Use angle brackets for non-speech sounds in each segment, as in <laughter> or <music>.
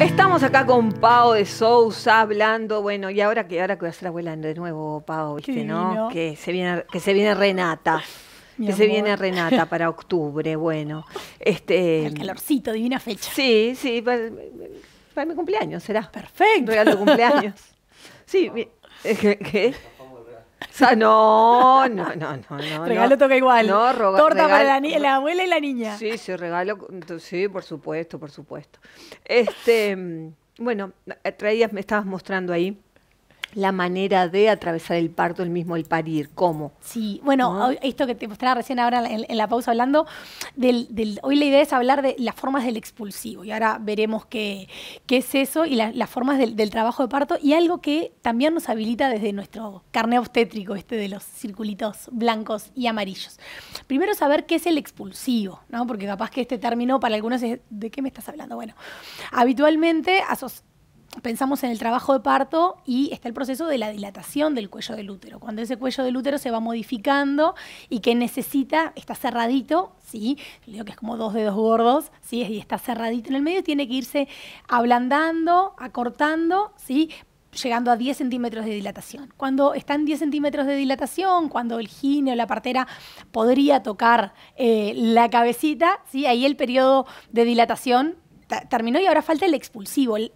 Estamos acá con Pau de Sousa hablando, bueno, y ahora que ahora que va a ser abuela de nuevo, Pau, ¿viste, no? Que se viene que se viene Renata. que se viene Renata para octubre, bueno. Este <laughs> El calorcito, divina fecha. Sí, sí, para, mi cumpleaños será. Perfecto. Regalo de cumpleaños. <laughs> Sí, <laughs> ¿qué? O sea, no, no, no, no. regalo toca igual. No, Torta para la, la, abuela y la niña. Sí, sí, regalo. Sí, por supuesto, por supuesto. Este, mm, bueno, eh, traías, me estabas mostrando ahí la manera de atravesar el parto, el mismo el parir, cómo. Sí, bueno, esto que te mostraba recién ahora en, la pausa hablando, del, hoy la idea es hablar de las formas del expulsivo y ahora veremos qué, qué es eso y las formas del, trabajo de parto y algo que también nos habilita desde nuestro carné obstétrico, este de los circulitos blancos y amarillos. Primero saber qué es el expulsivo, ¿no? porque capaz que este término para algunos es, ¿de qué me estás hablando? Bueno, habitualmente esos pensamos en el trabajo de parto y está el proceso de la dilatación del cuello del útero, cuando ese cuello del útero se va modificando y que necesita, está cerradito, ¿sí? Le que es como dos dedos gordos, ¿sí? Y está cerradito en el medio, tiene que irse ablandando, acortando, ¿sí? llegando a 10 centímetros de dilatación. Cuando están 10 centímetros de dilatación, cuando el gine o la partera podría tocar eh, la cabecita, ¿sí? ahí el periodo de dilatación terminó y ahora falta el expulsivo, el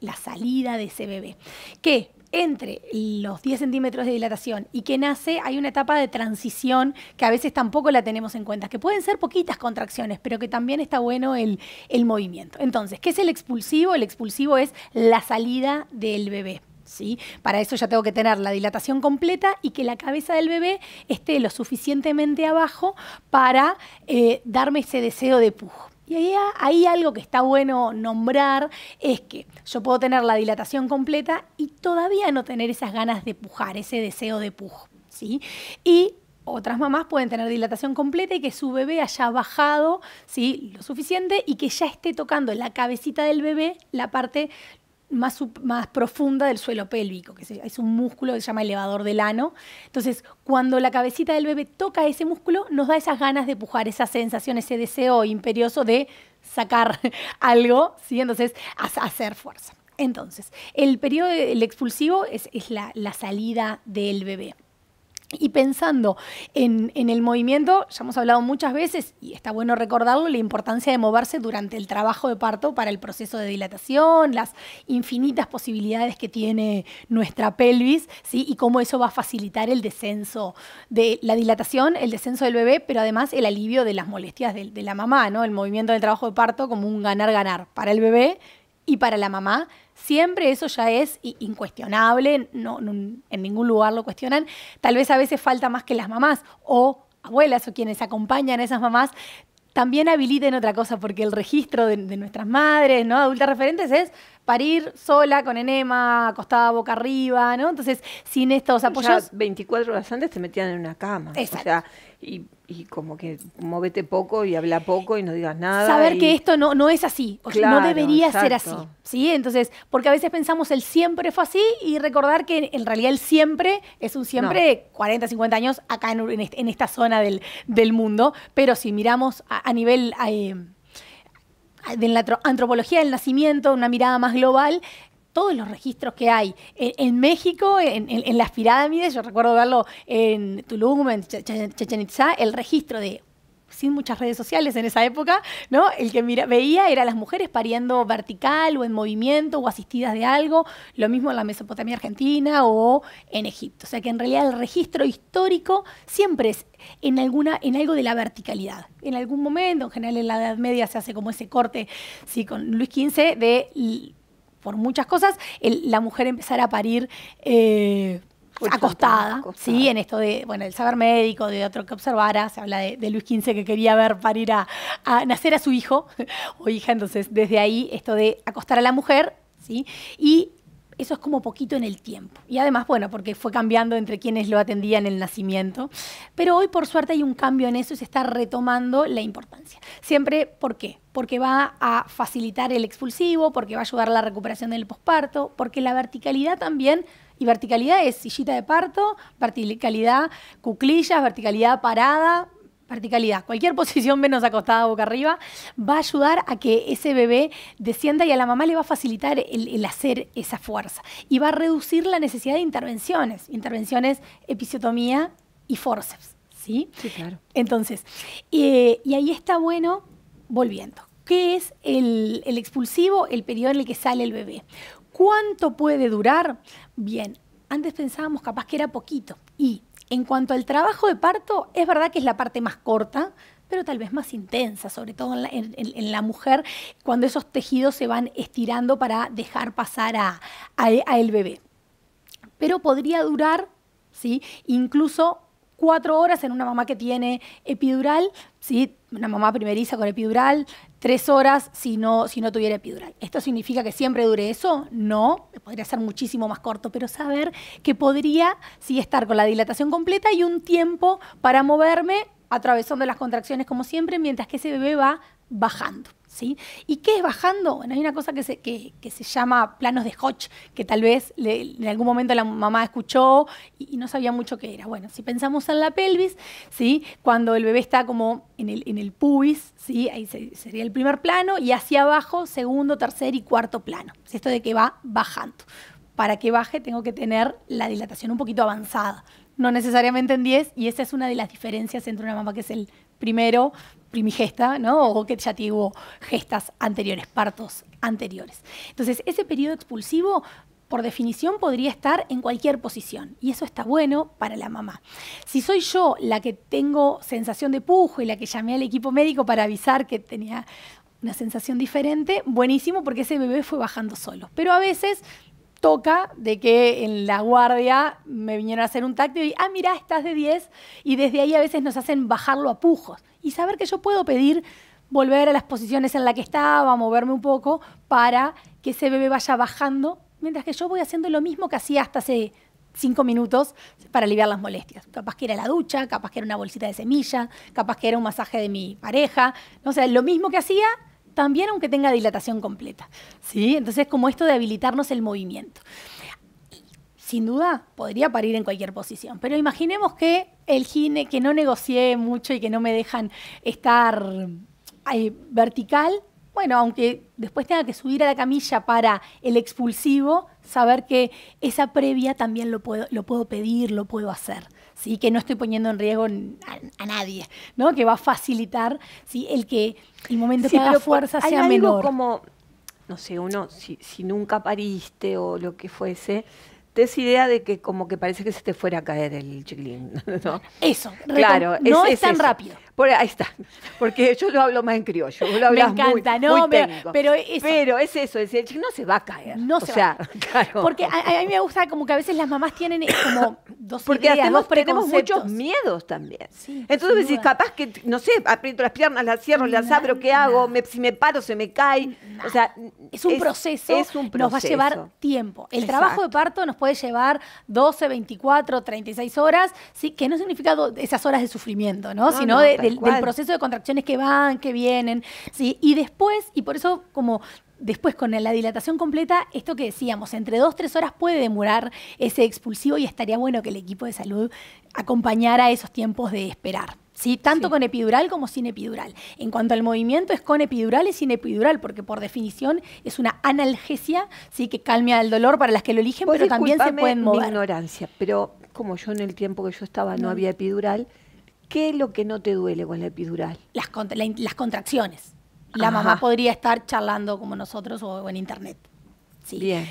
la salida de ese bebé. Que entre los 10 centímetros de dilatación y que nace hay una etapa de transición que a veces tampoco la tenemos en cuenta, que pueden ser poquitas contracciones, pero que también está bueno el, movimiento. Entonces, ¿qué es el expulsivo? El expulsivo es la salida del bebé. ¿Sí? Para eso ya tengo que tener la dilatación completa y que la cabeza del bebé esté lo suficientemente abajo para eh, darme ese deseo de pujo. Y ahí, algo que está bueno nombrar es que yo puedo tener la dilatación completa y todavía no tener esas ganas de pujar, ese deseo de pujo. ¿sí? Y otras mamás pueden tener dilatación completa y que su bebé haya bajado ¿sí? lo suficiente y que ya esté tocando la cabecita del bebé la parte más, profunda del suelo pélvico, que es un músculo que se llama elevador del ano. Entonces, cuando la cabecita del bebé toca ese músculo, nos da esas ganas de empujar esa sensación, ese deseo imperioso de sacar <laughs> algo, ¿sí? Entonces, hacer fuerza. Entonces, el periodo, el expulsivo es, la salida del bebé. Y pensando en, el movimiento, ya hemos hablado muchas veces, y está bueno recordarlo, la importancia de moverse durante el trabajo de parto para el proceso de dilatación, las infinitas posibilidades que tiene nuestra pelvis, ¿sí? y cómo eso va a facilitar el descenso de la dilatación, el descenso del bebé, pero además el alivio de las molestias de, la mamá, ¿no? el movimiento del trabajo de parto como un ganar-ganar para el bebé y para la mamá siempre, eso ya es incuestionable, no, en ningún lugar lo cuestionan. Tal vez a veces falta más que las mamás o abuelas o quienes acompañan a esas mamás también habiliten otra cosa, porque el registro de, nuestras madres, ¿no? Adultas referentes es parir sola, con enema, acostada boca arriba, ¿no? Entonces, sin estos apoyos. 24 horas antes te metían en una cama y como que móvete poco y habla poco y no digas nada. Saber que esto no, no es así, o no debería ser así, ¿sí? Entonces, porque a veces pensamos el siempre fue así y recordar que en realidad el siempre es un siempre 40, 50 años acá en, esta zona del, mundo, pero si miramos a, nivel... Eh, de la antropología del nacimiento, una mirada más global, todos los registros que hay en, México, en, las pirámides, yo recuerdo verlo en Tulum, en Chichen el registro de sin muchas redes sociales en esa época, ¿no? El que mira, veía era las mujeres pariendo vertical o en movimiento o asistidas de algo, lo mismo en la Mesopotamia argentina o en Egipto. O sea que en realidad el registro histórico siempre es en, alguna, en algo de la verticalidad. En algún momento, en general en la Edad Media se hace como ese corte, sí, con Luis XV, de por muchas cosas, la mujer empezará a parir eh, acostada, ¿sí? En esto de, bueno, el saber médico, de otro que observara, se habla de, Luis XV que quería ver parir a, a nacer a su hijo <laughs> o hija, entonces desde ahí esto de acostar a la mujer, ¿sí? Y eso es como poquito en el tiempo. Y además, bueno, porque fue cambiando entre quienes lo atendían en el nacimiento. Pero hoy, por suerte, hay un cambio en eso y se está retomando la importancia. Siempre, ¿por qué? Porque va a facilitar el expulsivo, porque va a ayudar la recuperación del posparto, porque la verticalidad también y verticalidad es sillita de parto, verticalidad cuclillas, verticalidad parada, Verticalidad, cualquier <laughs> posición menos acostada boca arriba, va a ayudar a que ese bebé descienda y a la mamá le va a facilitar el, hacer esa fuerza y va a reducir la necesidad de intervenciones, intervenciones episiotomía y forceps. ¿sí? claro. Entonces, eh, y ahí está bueno, volviendo, ¿qué es el, el expulsivo, el periodo en el que sale el bebé? ¿Cuánto puede durar? Bien, antes pensábamos capaz que era poquito y en cuanto al trabajo de parto, es verdad que es la parte más corta, pero tal vez más intensa, sobre todo en la, mujer, cuando esos tejidos se van estirando para dejar pasar a el bebé. Pero podría durar, ¿sí? incluso cuatro horas en una mamá que tiene epidural, ¿sí? una mamá primeriza con epidural, tres horas si no, si no tuviera epidural. ¿Esto significa que siempre dure eso? No, podría ser muchísimo más corto, pero saber que podría si estar con la dilatación completa y un tiempo para moverme atravesando las contracciones como siempre, mientras que ese bebé va bajando. ¿Y qué es bajando? Bueno, hay una cosa que se, se llama planos de Hodge, que tal vez en algún momento la mamá escuchó y, no sabía mucho qué era. Bueno, si pensamos en la pelvis, ¿sí? Cuando el bebé está como en el, en el pubis, ¿sí? Ahí sería el primer plano y hacia abajo, segundo, tercer y cuarto plano. esto de que va bajando. Para que baje tengo que tener la dilatación un poquito avanzada, no necesariamente en 10, y esa es una de las diferencias entre una mamá que es el primero mi gesta, ¿no? O que ya tuvo gestas anteriores, partos anteriores. Entonces, ese periodo expulsivo por definición podría estar en cualquier posición y eso está bueno para la mamá. Si soy yo la que tengo sensación de pujo y la que llamé al equipo médico para avisar que tenía una sensación diferente, buenísimo porque ese bebé fue bajando solo. Pero a veces toca de que en la guardia me vinieron a hacer un tacto y, ah, mirá, estás de 10 y desde ahí a veces nos hacen bajarlo a pujos y saber que yo puedo pedir volver a las posiciones en las que estaba, moverme un poco para que ese bebé vaya bajando, mientras que yo voy haciendo lo mismo que hacía hasta hace cinco minutos para aliviar las molestias. Capaz que era la ducha, capaz que era una bolsita de semilla, capaz que era un masaje de mi pareja. No sé, sea, lo mismo que hacía, también aunque tenga dilatación completa. ¿sí? Entonces, como esto de habilitarnos el movimiento. Sin duda, podría parir en cualquier posición, pero imaginemos que el gine, que no negocié mucho y que no me dejan estar eh, vertical, bueno, aunque después tenga que subir a la camilla para el expulsivo, saber que esa previa también lo puedo, lo puedo pedir, lo puedo hacer. ¿sí? que no estoy poniendo en riesgo a, nadie, ¿no? que va a facilitar ¿sí? el que el momento que la fuerza sea algo como, no sé, uno, si, si nunca pariste o lo que fuese, esa idea de que como que parece que se te fuera a caer el chiquilín. <laughs> Eso, claro, no es, tan rápido. Por, ahí está, porque yo lo hablo más en criollo. me encanta, no, pero, es eso, es decir, no se va a caer. No se o sea, <laughs> Porque a, mí me gusta como que a veces las mamás tienen eh, como <coughs> dos Porque tenemos muchos miedos también. Entonces decís, capaz que, no sé, aprieto las piernas, las cierro, mm, las abro, ¿qué hago? si me paro, se me cae. Mm, o sea, es un, proceso, Nos va a llevar tiempo. El trabajo de parto nos puede puede llevar 12, 24, 36 horas, ¿sí? que no significa esas horas de sufrimiento, ¿no? sino del, proceso de contracciones que van, que vienen, ¿sí? Y después, y por eso como Después, con la dilatación completa, esto que decíamos, entre dos, tres horas puede demorar ese expulsivo y estaría bueno que el equipo de salud acompañara esos tiempos de esperar. ¿sí? tanto con epidural como sin epidural. En cuanto al movimiento, es con epidural y sin epidural, porque por definición es una analgesia ¿sí? que calma el dolor para las que lo eligen, pero también se pueden mover. Mi ignorancia, pero como yo en el tiempo que yo estaba no, había epidural, ¿qué es lo que no te duele con la epidural? Las, contracciones. La mamá podría estar charlando como nosotros o, en internet. Bien.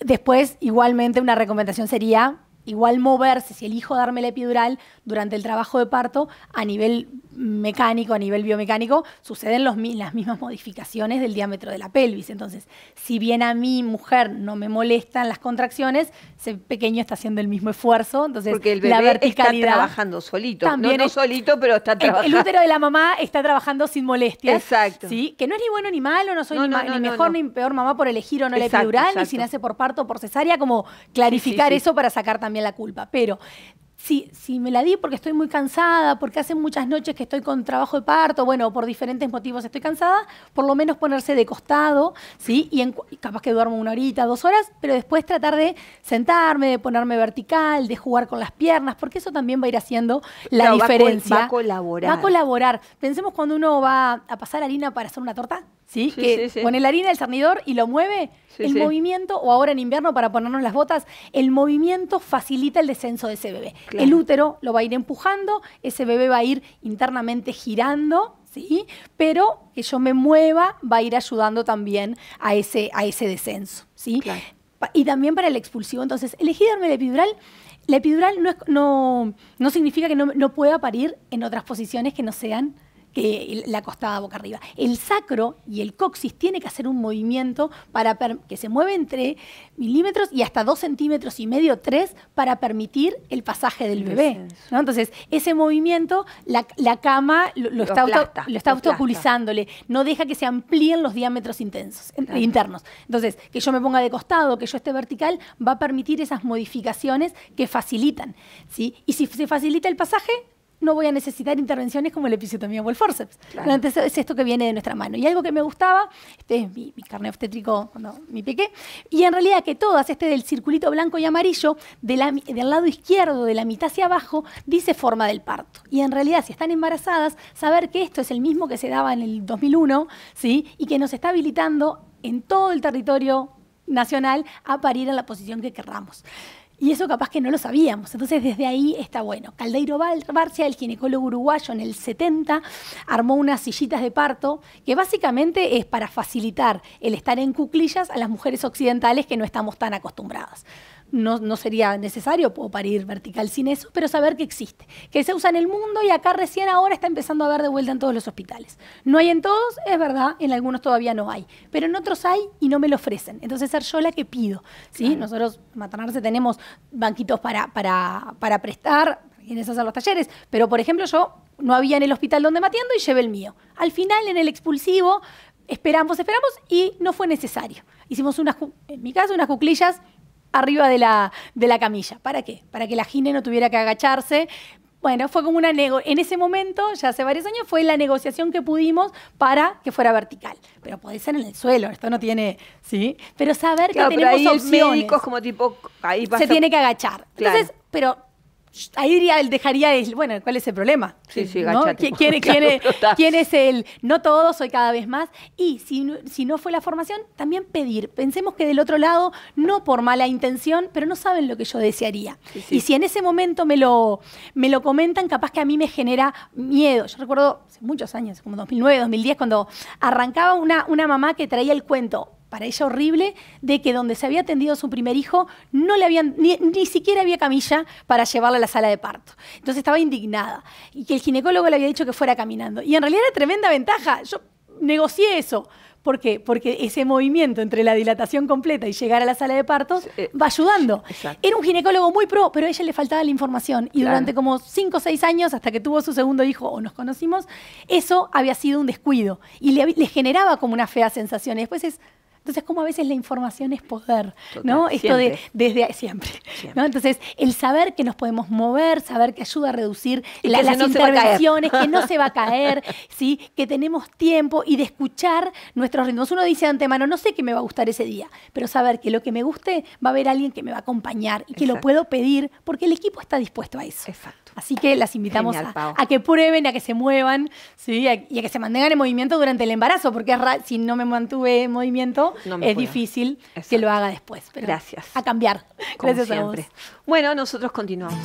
Después, igualmente, una recomendación sería igual moverse, si elijo darme la epidural durante el trabajo de parto, a nivel mecánico, a nivel biomecánico, suceden las mismas modificaciones del diámetro de la pelvis. Entonces, si bien a mi mujer no me molestan las contracciones, ese pequeño está haciendo el mismo esfuerzo. Entonces, Porque el la verticalidad está trabajando solito. También no, solito, pero está trabajando. El, útero de la mamá está trabajando sin molestias. Exacto. ¿sí? Que no es ni bueno ni malo, no soy ni, mejor ni peor mamá por elegir o no la epidural, ni si nace por parto o por cesárea, como clarificar eso para sacar también la culpa, pero si, me la di porque estoy muy cansada, porque hace muchas noches que estoy con trabajo de parto, bueno, por diferentes motivos estoy cansada, por lo menos ponerse de costado, ¿sí? Y, en, capaz que duermo una horita, dos horas, pero después tratar de sentarme, de ponerme vertical, de jugar con las piernas, porque eso también va a ir haciendo la diferencia. Va a, colaborar. Va a colaborar. Pensemos cuando uno va a pasar harina para hacer una torta, ¿sí? que pone la harina, el cernidor y lo mueve. el movimiento, o ahora en invierno para ponernos las botas, el movimiento facilita el descenso de ese bebé. El útero lo va a ir empujando, ese bebé va a ir internamente girando, ¿sí? Pero que yo me mueva va a ir ayudando también a ese, a ese descenso, ¿sí? Y también para el expulsivo. Entonces, elegí darme epidural. La epidural no, significa que no, no pueda parir en otras posiciones que no sean que la costada boca arriba. El sacro y el coxis tiene que hacer un movimiento para que se mueve entre milímetros y hasta dos centímetros y medio, tres, para permitir el pasaje del bebé. Entonces, ese movimiento, la, cama lo, está, obstaculizándole, no deja que se amplíen los diámetros internos. Entonces, que yo me ponga de costado, que yo esté vertical, va a permitir esas modificaciones que facilitan. ¿sí? Y si se facilita el pasaje, no voy a necesitar intervenciones como la episiotomía o el forceps. es esto que viene de nuestra mano. Y algo que me gustaba, este es mi, carne obstétrico cuando me y en realidad que todas, este del circulito blanco y amarillo, del lado izquierdo, de la mitad hacia abajo, dice forma del parto. Y en realidad, si están embarazadas, saber que esto es el mismo que se daba en el 2001, ¿sí? Y que nos está habilitando en todo el territorio nacional a parir en la posición que querramos. Y eso capaz que no lo sabíamos. Entonces desde ahí está bueno. Caldeiro Barcia, el ginecólogo uruguayo en el 70, armó unas sillitas de parto que básicamente es para facilitar el estar en cuclillas a las mujeres occidentales que no estamos tan acostumbradas no, sería necesario para parir vertical sin eso, pero saber que existe, que se usa en el mundo y acá recién ahora está empezando a ver de vuelta en todos los hospitales. No hay en todos, es verdad, en algunos todavía no hay, pero en otros hay y no me lo ofrecen. Entonces ser yo la que pido. Nosotros, en Nosotros, Maternarse, tenemos banquitos para, para, para prestar, quienes hacen los talleres. Pero, por ejemplo, yo no había en el hospital donde me y llevé el mío. Al final, en el expulsivo, esperamos, esperamos y no fue necesario. Hicimos unas, en mi caso, unas cuclillas arriba de la, de la camilla. ¿Para qué? Para que la gine no tuviera que agacharse. Bueno, fue como una nego en ese momento, ya hace varios años, fue la negociación que pudimos para que fuera vertical. Pero puede ser en el suelo, esto no tiene, ¿sí? Pero saber que tenemos opciones. médicos como tipo Se tiene que agachar. Entonces, pero ahí diría, dejaría, el, bueno, ¿cuál es el problema? Sí, sí, <laughs> ¿Quién, es, el no todo, soy cada vez más? Y si, si no fue la formación, también pedir. Pensemos que del otro lado, no por mala intención, pero no saben lo que yo desearía. Y si en ese momento me lo, me lo comentan, capaz que a mí me genera miedo. Yo recuerdo hace muchos años, como 2009, 2010, cuando arrancaba una, una mamá que traía el cuento para ella horrible, de que donde se había atendido su primer hijo no le habían, ni, siquiera había camilla para llevarla a la sala de parto. Entonces estaba indignada y que el ginecólogo le había dicho que fuera caminando. Y en realidad era tremenda ventaja. Yo negocié eso. ¿Por qué? Porque ese movimiento entre la dilatación completa y llegar a la sala de parto eh, va ayudando. Era un ginecólogo muy pro, pero a ella le faltaba la información. Y durante como cinco o seis años, hasta que tuvo su segundo hijo o nos conocimos, eso había sido un descuido. Y le, le generaba como una fea sensación. Y después es, entonces, como a veces la información es poder, ¿no? Esto de desde siempre, ¿no? Entonces, el saber que nos podemos mover, saber que ayuda a reducir las intervenciones, que no se va a <laughs> caer, ¿sí? Que tenemos tiempo y de escuchar nuestros ritmos. Uno dice de antemano, no sé qué me va a gustar ese día, pero saber que lo que me guste va a haber alguien que me va a acompañar y que lo puedo pedir porque el equipo está dispuesto a eso. Exacto. Así que las invitamos a, que prueben, a que se muevan, ¿sí? y a que se mantengan en movimiento durante el embarazo, porque si no me mantuve en movimiento, es difícil que lo haga después. Gracias. A cambiar. Gracias A Bueno, nosotros continuamos.